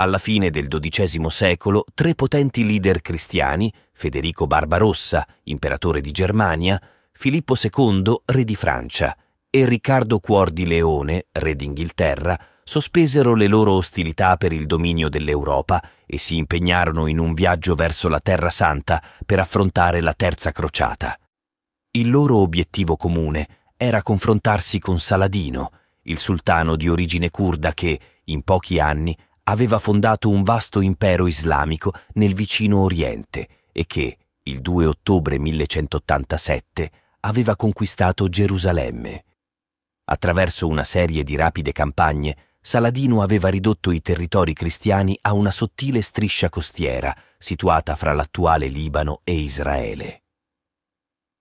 Alla fine del XII secolo, tre potenti leader cristiani, Federico Barbarossa, imperatore di Germania, Filippo II, re di Francia, e Riccardo Cuor di Leone, re d'Inghilterra, sospesero le loro ostilità per il dominio dell'Europa e si impegnarono in un viaggio verso la Terra Santa per affrontare la Terza Crociata. Il loro obiettivo comune era confrontarsi con Saladino, il sultano di origine curda che, in pochi anni, aveva fondato un vasto impero islamico nel vicino Oriente e che, il 2 ottobre 1187, aveva conquistato Gerusalemme. Attraverso una serie di rapide campagne, Saladino aveva ridotto i territori cristiani a una sottile striscia costiera situata fra l'attuale Libano e Israele.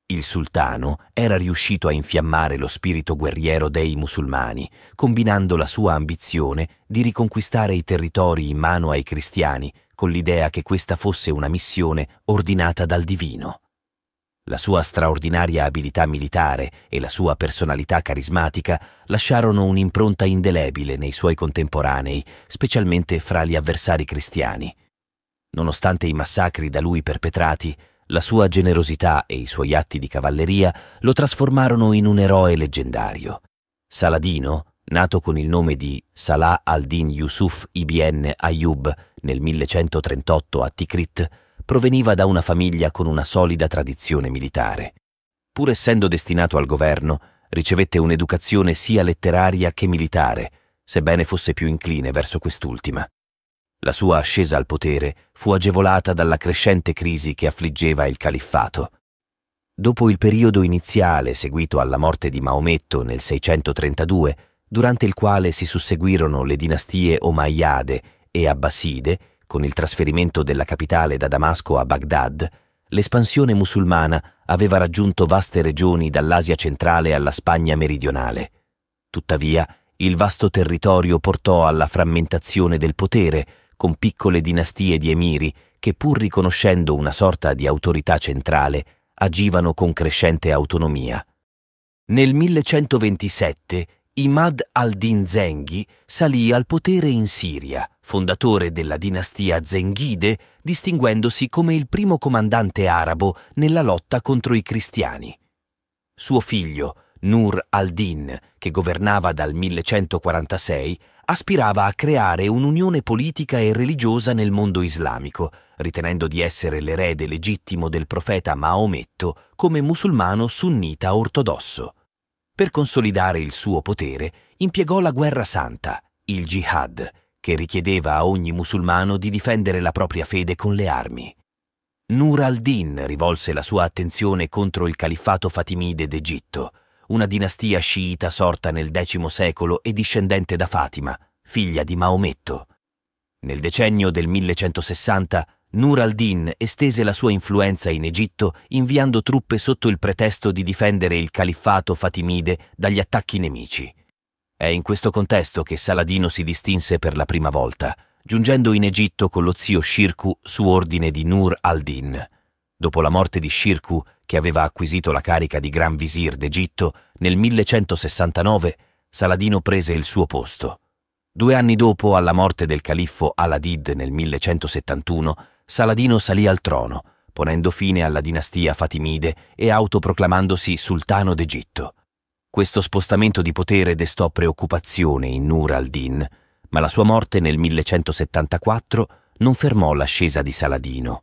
Il sultano era riuscito a infiammare lo spirito guerriero dei musulmani, combinando la sua ambizione di riconquistare i territori in mano ai cristiani con l'idea che questa fosse una missione ordinata dal divino. La sua straordinaria abilità militare e la sua personalità carismatica lasciarono un'impronta indelebile nei suoi contemporanei, specialmente fra gli avversari cristiani. Nonostante i massacri da lui perpetrati, la sua generosità e i suoi atti di cavalleria lo trasformarono in un eroe leggendario. Saladino, nato con il nome di Salah al-Din Yusuf Ibn Ayyub nel 1138 a Tikrit, proveniva da una famiglia con una solida tradizione militare. Pur essendo destinato al governo, ricevette un'educazione sia letteraria che militare, sebbene fosse più incline verso quest'ultima. La sua ascesa al potere fu agevolata dalla crescente crisi che affliggeva il califfato. Dopo il periodo iniziale seguito alla morte di Maometto nel 632, durante il quale si susseguirono le dinastie Omayyade e Abbaside, con il trasferimento della capitale da Damasco a Baghdad, l'espansione musulmana aveva raggiunto vaste regioni dall'Asia centrale alla Spagna meridionale. Tuttavia, il vasto territorio portò alla frammentazione del potere, con piccole dinastie di emiri che pur riconoscendo una sorta di autorità centrale, agivano con crescente autonomia. Nel 1127 Imad al-Din Zenghi salì al potere in Siria, fondatore della dinastia Zenghide, distinguendosi come il primo comandante arabo nella lotta contro i cristiani. Suo figlio, Nur al-Din, che governava dal 1146, aspirava a creare un'unione politica e religiosa nel mondo islamico, ritenendo di essere l'erede legittimo del profeta Maometto come musulmano sunnita ortodosso. Per consolidare il suo potere, impiegò la guerra santa, il jihad, che richiedeva a ogni musulmano di difendere la propria fede con le armi. Nur al-Din rivolse la sua attenzione contro il califfato fatimide d'Egitto, una dinastia sciita sorta nel X secolo e discendente da Fatima, figlia di Maometto. Nel decennio del 1160 Nur al-Din estese la sua influenza in Egitto inviando truppe sotto il pretesto di difendere il califfato fatimide dagli attacchi nemici. È in questo contesto che Saladino si distinse per la prima volta, giungendo in Egitto con lo zio Shirku su ordine di Nur al-Din. Dopo la morte di Shirku, che aveva acquisito la carica di Gran Visir d'Egitto nel 1169, Saladino prese il suo posto. Due anni dopo, alla morte del califfo Al-Adid nel 1171, Saladino salì al trono, ponendo fine alla dinastia Fatimide e autoproclamandosi sultano d'Egitto. Questo spostamento di potere destò preoccupazione in Nur al-Din, ma la sua morte nel 1174 non fermò l'ascesa di Saladino.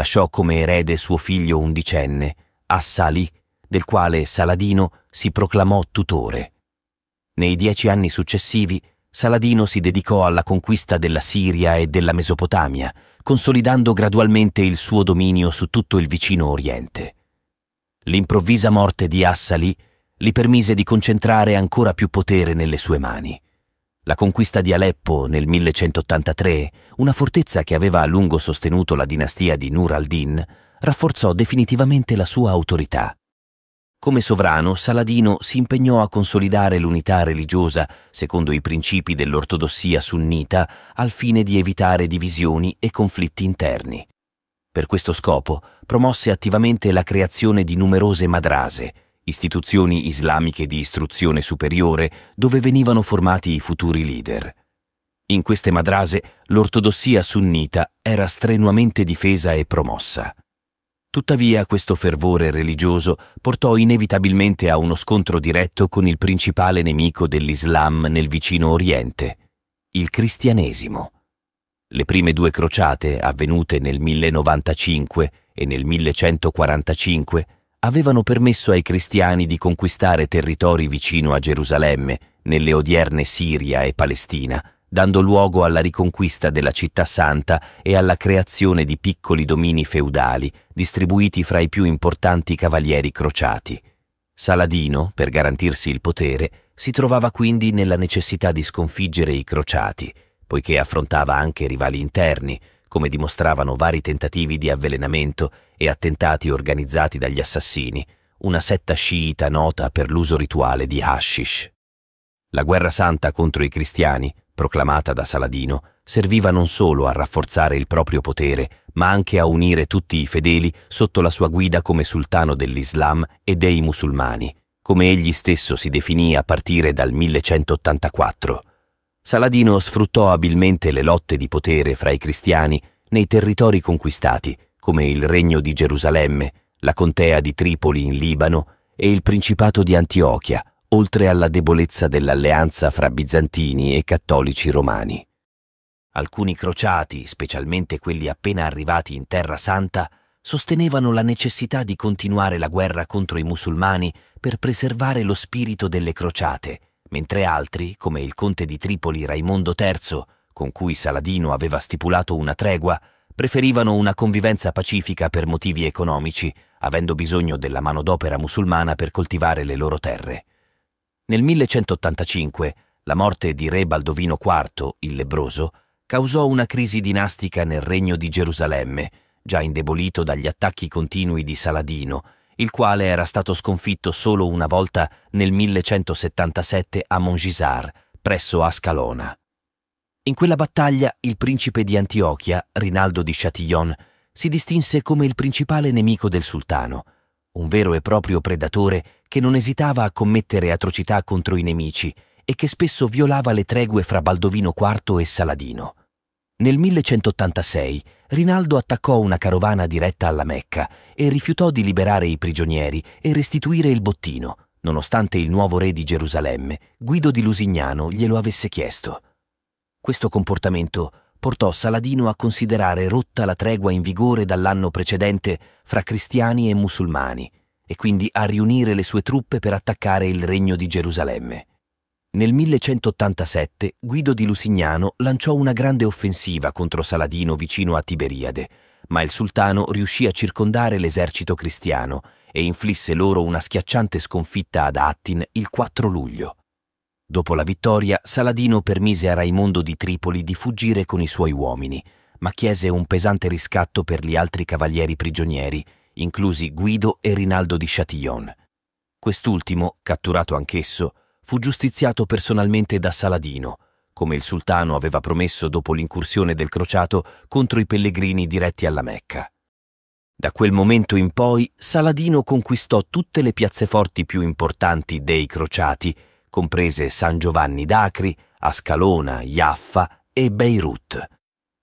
Lasciò come erede suo figlio undicenne, Assali, del quale Saladino si proclamò tutore. Nei dieci anni successivi Saladino si dedicò alla conquista della Siria e della Mesopotamia, consolidando gradualmente il suo dominio su tutto il vicino Oriente. L'improvvisa morte di Assali gli permise di concentrare ancora più potere nelle sue mani. La conquista di Aleppo nel 1183, una fortezza che aveva a lungo sostenuto la dinastia di Nur al-Din, rafforzò definitivamente la sua autorità. Come sovrano, Saladino si impegnò a consolidare l'unità religiosa secondo i principi dell'ortodossia sunnita al fine di evitare divisioni e conflitti interni. Per questo scopo promosse attivamente la creazione di numerose madrase, istituzioni islamiche di istruzione superiore dove venivano formati i futuri leader. In queste madrase l'ortodossia sunnita era strenuamente difesa e promossa. Tuttavia questo fervore religioso portò inevitabilmente a uno scontro diretto con il principale nemico dell'Islam nel vicino Oriente, il cristianesimo. Le prime due crociate, avvenute nel 1095 e nel 1145, avevano permesso ai cristiani di conquistare territori vicino a Gerusalemme, nelle odierne Siria e Palestina, dando luogo alla riconquista della città santa e alla creazione di piccoli domini feudali distribuiti fra i più importanti cavalieri crociati. Saladino, per garantirsi il potere, si trovava quindi nella necessità di sconfiggere i crociati, poiché affrontava anche rivali interni, come dimostravano vari tentativi di avvelenamento e attentati organizzati dagli assassini, una setta sciita nota per l'uso rituale di hashish. La guerra santa contro i cristiani, proclamata da Saladino, serviva non solo a rafforzare il proprio potere, ma anche a unire tutti i fedeli sotto la sua guida come sultano dell'Islam e dei musulmani, come egli stesso si definì a partire dal 1184. Saladino sfruttò abilmente le lotte di potere fra i cristiani nei territori conquistati, come il Regno di Gerusalemme, la contea di Tripoli in Libano e il Principato di Antiochia, oltre alla debolezza dell'alleanza fra bizantini e cattolici romani. Alcuni crociati, specialmente quelli appena arrivati in Terra Santa, sostenevano la necessità di continuare la guerra contro i musulmani per preservare lo spirito delle crociate – mentre altri, come il conte di Tripoli Raimondo III, con cui Saladino aveva stipulato una tregua, preferivano una convivenza pacifica per motivi economici, avendo bisogno della manodopera musulmana per coltivare le loro terre. Nel 1185 la morte di re Baldovino IV, il lebroso, causò una crisi dinastica nel regno di Gerusalemme, già indebolito dagli attacchi continui di Saladino, il quale era stato sconfitto solo una volta nel 1177 a Mongisard, presso Ascalona. In quella battaglia il principe di Antiochia, Rinaldo di Châtillon, si distinse come il principale nemico del sultano, un vero e proprio predatore che non esitava a commettere atrocità contro i nemici e che spesso violava le tregue fra Baldovino IV e Saladino. Nel 1186 Rinaldo attaccò una carovana diretta alla Mecca e rifiutò di liberare i prigionieri e restituire il bottino, nonostante il nuovo re di Gerusalemme, Guido di Lusignano, glielo avesse chiesto. Questo comportamento portò Saladino a considerare rotta la tregua in vigore dall'anno precedente fra cristiani e musulmani e quindi a riunire le sue truppe per attaccare il regno di Gerusalemme. Nel 1187 Guido di Lusignano lanciò una grande offensiva contro Saladino vicino a Tiberiade, ma il sultano riuscì a circondare l'esercito cristiano e inflisse loro una schiacciante sconfitta ad Attin il 4 luglio. Dopo la vittoria, Saladino permise a Raimondo di Tripoli di fuggire con i suoi uomini, ma chiese un pesante riscatto per gli altri cavalieri prigionieri, inclusi Guido e Rinaldo di Châtillon. Quest'ultimo, catturato anch'esso, fu giustiziato personalmente da Saladino, come il sultano aveva promesso dopo l'incursione del crociato contro i pellegrini diretti alla Mecca. Da quel momento in poi Saladino conquistò tutte le piazzeforti più importanti dei crociati, comprese San Giovanni d'Acri, Ascalona, Jaffa e Beirut.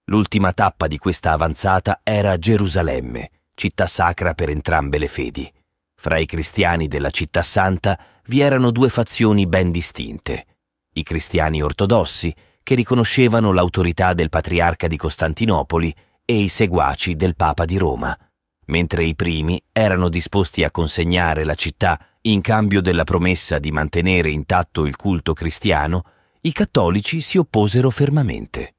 L'ultima tappa di questa avanzata era Gerusalemme, città sacra per entrambe le fedi. Fra i cristiani della città santa vi erano due fazioni ben distinte. I cristiani ortodossi, che riconoscevano l'autorità del patriarca di Costantinopoli, e i seguaci del Papa di Roma, mentre i primi erano disposti a consegnare la città in cambio della promessa di mantenere intatto il culto cristiano, i cattolici si opposero fermamente.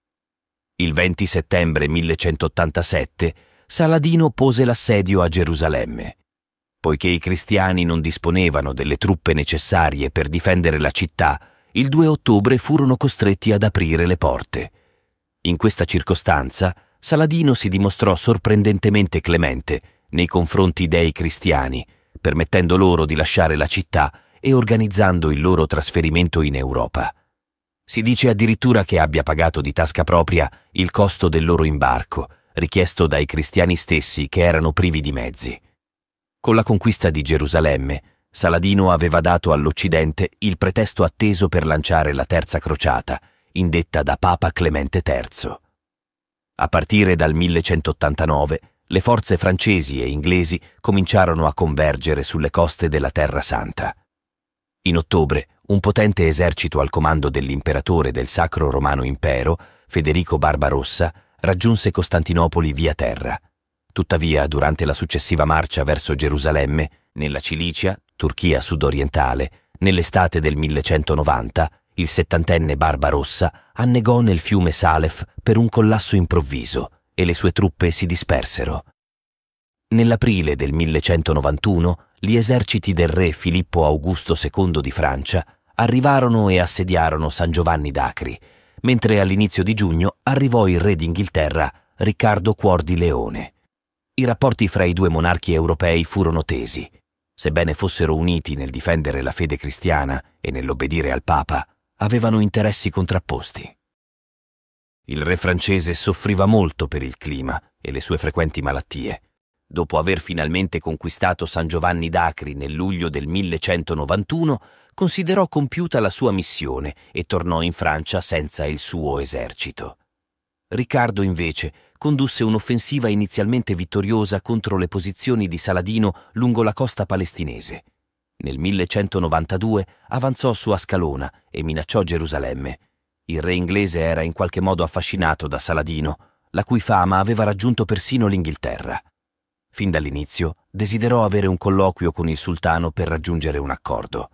Il 20 settembre 1187 Saladino pose l'assedio a Gerusalemme. Poiché i cristiani non disponevano delle truppe necessarie per difendere la città, il 2 ottobre furono costretti ad aprire le porte. In questa circostanza, Saladino si dimostrò sorprendentemente clemente nei confronti dei cristiani, permettendo loro di lasciare la città e organizzando il loro trasferimento in Europa. Si dice addirittura che abbia pagato di tasca propria il costo del loro imbarco, richiesto dai cristiani stessi che erano privi di mezzi. Con la conquista di Gerusalemme, Saladino aveva dato all'Occidente il pretesto atteso per lanciare la Terza Crociata, indetta da Papa Clemente III. A partire dal 1189, le forze francesi e inglesi cominciarono a convergere sulle coste della Terra Santa. In ottobre, un potente esercito al comando dell'imperatore del Sacro Romano Impero, Federico Barbarossa, raggiunse Costantinopoli via terra. Tuttavia, durante la successiva marcia verso Gerusalemme, nella Cilicia, Turchia sudorientale, nell'estate del 1190, il settantenne Barbarossa annegò nel fiume Salef per un collasso improvviso e le sue truppe si dispersero. Nell'aprile del 1191 gli eserciti del re Filippo Augusto II di Francia arrivarono e assediarono San Giovanni d'Acri, mentre all'inizio di giugno arrivò il re d'Inghilterra Riccardo Cuor di Leone i rapporti fra i due monarchi europei furono tesi. Sebbene fossero uniti nel difendere la fede cristiana e nell'obbedire al Papa, avevano interessi contrapposti. Il re francese soffriva molto per il clima e le sue frequenti malattie. Dopo aver finalmente conquistato San Giovanni d'Acri nel luglio del 1191, considerò compiuta la sua missione e tornò in Francia senza il suo esercito. Riccardo invece condusse un'offensiva inizialmente vittoriosa contro le posizioni di Saladino lungo la costa palestinese. Nel 1192 avanzò su Ascalona e minacciò Gerusalemme. Il re inglese era in qualche modo affascinato da Saladino, la cui fama aveva raggiunto persino l'Inghilterra. Fin dall'inizio desiderò avere un colloquio con il sultano per raggiungere un accordo.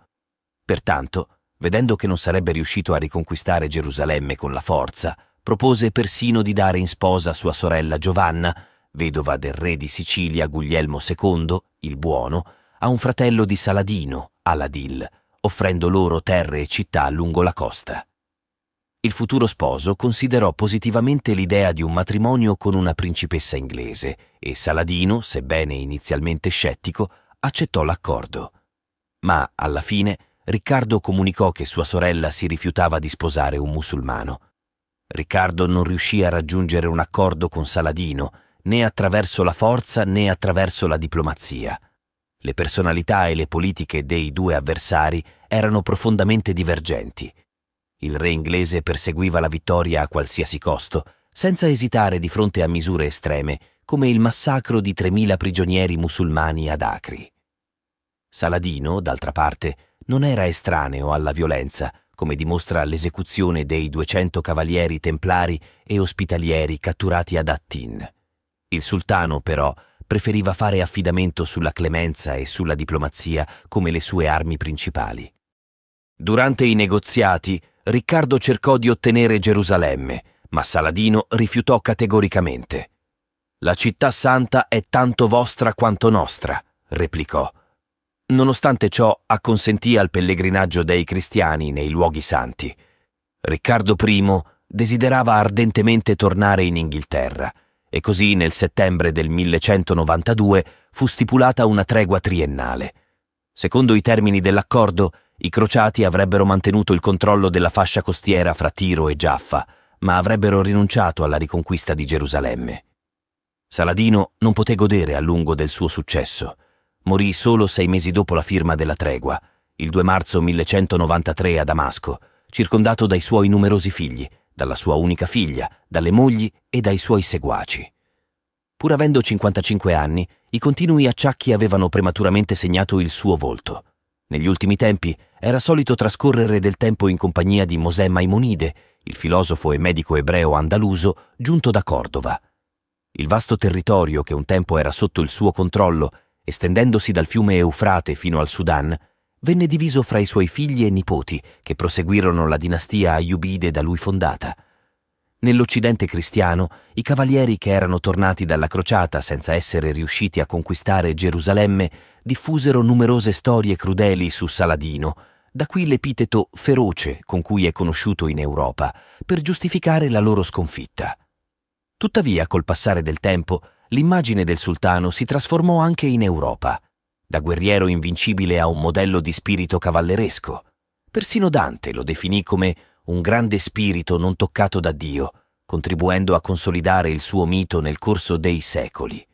Pertanto, vedendo che non sarebbe riuscito a riconquistare Gerusalemme con la forza, propose persino di dare in sposa sua sorella Giovanna, vedova del re di Sicilia Guglielmo II, il Buono, a un fratello di Saladino, Aladil, offrendo loro terre e città lungo la costa. Il futuro sposo considerò positivamente l'idea di un matrimonio con una principessa inglese e Saladino, sebbene inizialmente scettico, accettò l'accordo. Ma alla fine Riccardo comunicò che sua sorella si rifiutava di sposare un musulmano. Riccardo non riuscì a raggiungere un accordo con Saladino, né attraverso la forza né attraverso la diplomazia. Le personalità e le politiche dei due avversari erano profondamente divergenti. Il re inglese perseguiva la vittoria a qualsiasi costo, senza esitare di fronte a misure estreme, come il massacro di 3.000 prigionieri musulmani ad Acri. Saladino, d'altra parte, non era estraneo alla violenza, come dimostra l'esecuzione dei 200 cavalieri templari e ospitalieri catturati ad Attin. Il sultano, però, preferiva fare affidamento sulla clemenza e sulla diplomazia come le sue armi principali. Durante i negoziati, Riccardo cercò di ottenere Gerusalemme, ma Saladino rifiutò categoricamente. La città santa è tanto vostra quanto nostra, replicò, Nonostante ciò acconsentì al pellegrinaggio dei cristiani nei luoghi santi. Riccardo I desiderava ardentemente tornare in Inghilterra e così nel settembre del 1192 fu stipulata una tregua triennale. Secondo i termini dell'accordo, i crociati avrebbero mantenuto il controllo della fascia costiera fra Tiro e Giaffa, ma avrebbero rinunciato alla riconquista di Gerusalemme. Saladino non poté godere a lungo del suo successo morì solo sei mesi dopo la firma della tregua, il 2 marzo 1193 a Damasco, circondato dai suoi numerosi figli, dalla sua unica figlia, dalle mogli e dai suoi seguaci. Pur avendo 55 anni, i continui acciacchi avevano prematuramente segnato il suo volto. Negli ultimi tempi era solito trascorrere del tempo in compagnia di Mosè Maimonide, il filosofo e medico ebreo andaluso giunto da Cordova. Il vasto territorio che un tempo era sotto il suo controllo estendendosi dal fiume Eufrate fino al Sudan, venne diviso fra i suoi figli e nipoti, che proseguirono la dinastia ayubide da lui fondata. Nell'Occidente cristiano, i cavalieri che erano tornati dalla crociata senza essere riusciti a conquistare Gerusalemme diffusero numerose storie crudeli su Saladino, da qui l'epiteto feroce con cui è conosciuto in Europa, per giustificare la loro sconfitta. Tuttavia, col passare del tempo, l'immagine del sultano si trasformò anche in Europa, da guerriero invincibile a un modello di spirito cavalleresco. Persino Dante lo definì come un grande spirito non toccato da Dio, contribuendo a consolidare il suo mito nel corso dei secoli.